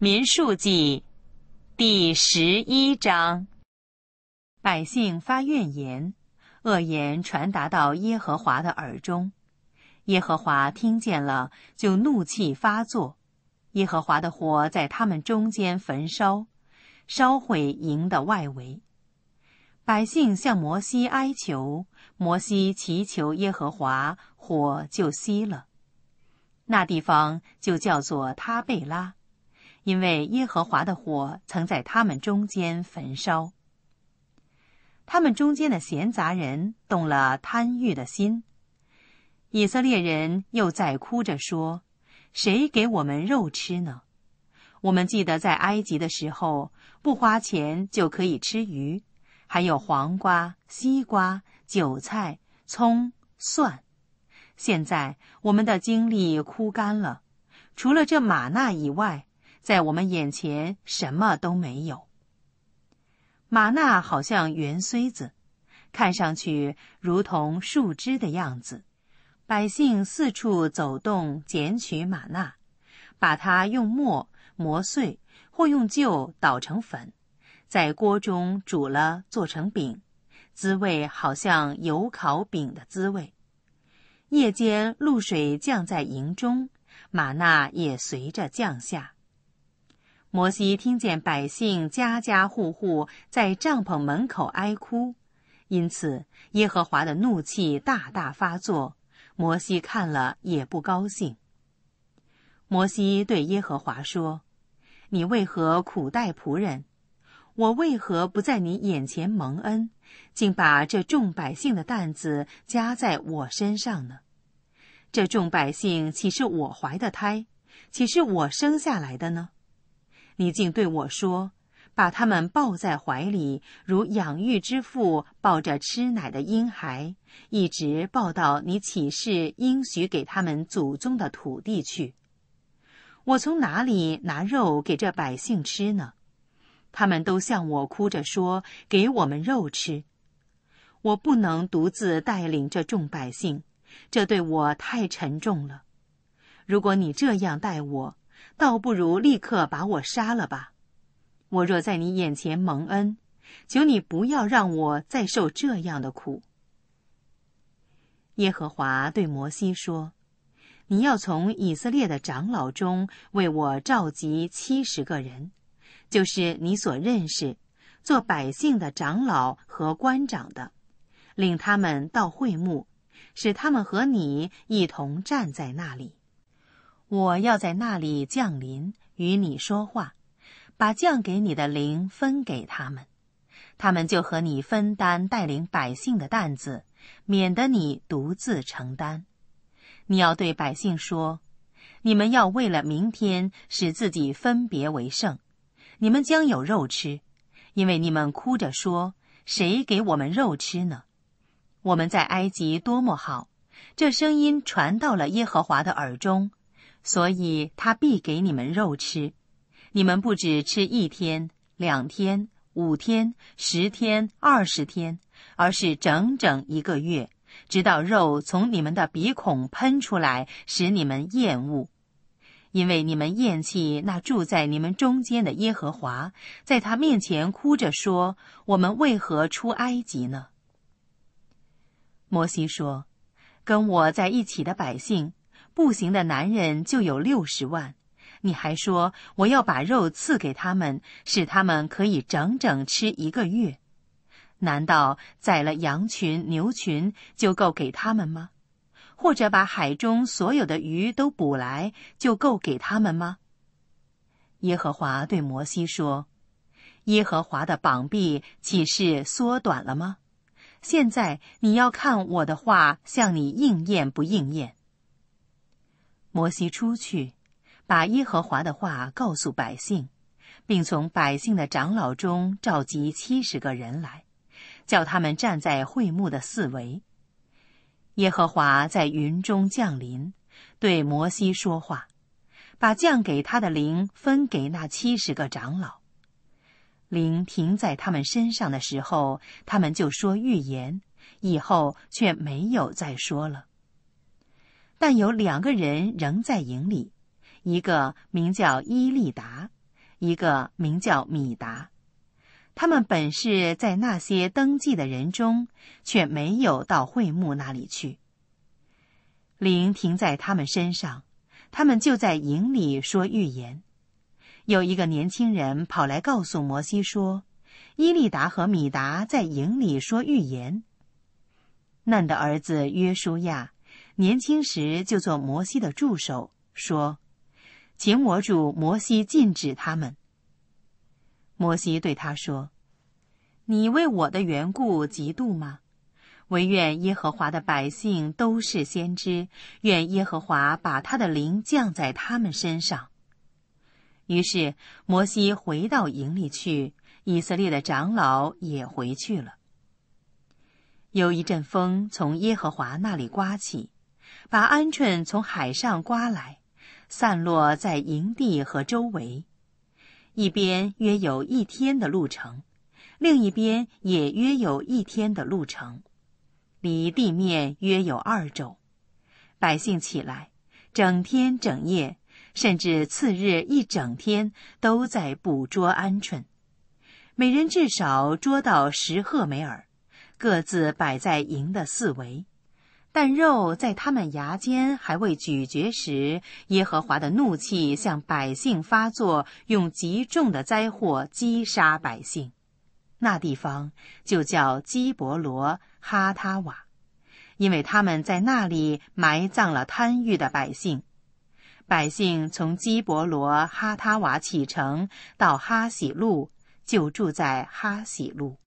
民数记第十一章，百姓发怨言，恶言传达到耶和华的耳中，耶和华听见了，就怒气发作，耶和华的火在他们中间焚烧，烧毁营的外围。百姓向摩西哀求，摩西祈求耶和华，火就熄了。那地方就叫做他贝拉。因为耶和华的火曾在他们中间焚烧，他们中间的闲杂人动了贪欲的心。以色列人又在哭着说：“谁给我们肉吃呢？我们记得在埃及的时候，不花钱就可以吃鱼，还有黄瓜、西瓜、韭菜、葱、蒜。现在我们的精力枯干了，除了这玛纳以外。”在我们眼前什么都没有。玛纳好像圆锥子，看上去如同树枝的样子。百姓四处走动，捡取玛纳，把它用磨磨碎，或用臼捣成粉，在锅中煮了做成饼，滋味好像油烤饼的滋味。夜间露水降在营中，玛纳也随着降下。摩西听见百姓家家户户在帐篷门口哀哭，因此耶和华的怒气大大发作。摩西看了也不高兴。摩西对耶和华说：“你为何苦待仆人？我为何不在你眼前蒙恩？竟把这众百姓的担子加在我身上呢？这众百姓岂是我怀的胎，岂是我生下来的呢？”你竟对我说：“把他们抱在怀里，如养育之父抱着吃奶的婴孩，一直抱到你起誓应许给他们祖宗的土地去。”我从哪里拿肉给这百姓吃呢？他们都向我哭着说：“给我们肉吃。”我不能独自带领这众百姓，这对我太沉重了。如果你这样待我，倒不如立刻把我杀了吧！我若在你眼前蒙恩，求你不要让我再受这样的苦。耶和华对摩西说：“你要从以色列的长老中为我召集七十个人，就是你所认识、做百姓的长老和官长的，领他们到会幕，使他们和你一同站在那里。”我要在那里降临，与你说话，把降给你的灵分给他们，他们就和你分担带领百姓的担子，免得你独自承担。你要对百姓说：“你们要为了明天使自己分别为圣，你们将有肉吃，因为你们哭着说：‘谁给我们肉吃呢？’我们在埃及多么好！”这声音传到了耶和华的耳中。所以，他必给你们肉吃，你们不只吃一天、两天、五天、十天、二十天，而是整整一个月，直到肉从你们的鼻孔喷出来，使你们厌恶，因为你们厌弃那住在你们中间的耶和华，在他面前哭着说：“我们为何出埃及呢？”摩西说：“跟我在一起的百姓。”步行的男人就有六十万，你还说我要把肉赐给他们，使他们可以整整吃一个月？难道宰了羊群、牛群就够给他们吗？或者把海中所有的鱼都捕来就够给他们吗？耶和华对摩西说：“耶和华的膀臂岂是缩短了吗？现在你要看我的话向你应验不应验。”摩西出去，把耶和华的话告诉百姓，并从百姓的长老中召集七十个人来，叫他们站在会幕的四围。耶和华在云中降临，对摩西说话，把降给他的灵分给那七十个长老。灵停在他们身上的时候，他们就说预言，以后却没有再说了。但有两个人仍在营里，一个名叫伊利达，一个名叫米达。他们本是在那些登记的人中，却没有到会幕那里去。灵停在他们身上，他们就在营里说预言。有一个年轻人跑来告诉摩西说：“伊利达和米达在营里说预言。”嫩的儿子约书亚。年轻时就做摩西的助手，说：“请我主摩西禁止他们。”摩西对他说：“你为我的缘故嫉妒吗？唯愿耶和华的百姓都是先知，愿耶和华把他的灵降在他们身上。”于是摩西回到营里去，以色列的长老也回去了。有一阵风从耶和华那里刮起。把鹌鹑从海上刮来，散落在营地和周围。一边约有一天的路程，另一边也约有一天的路程，离地面约有二周。百姓起来，整天整夜，甚至次日一整天，都在捕捉鹌鹑。每人至少捉到十赫梅尔，各自摆在营的四围。但肉在他们牙间还未咀嚼时，耶和华的怒气向百姓发作，用极重的灾祸击杀百姓。那地方就叫基伯罗哈他瓦，因为他们在那里埋葬了贪欲的百姓。百姓从基伯罗哈他瓦启程到哈喜路，就住在哈喜路。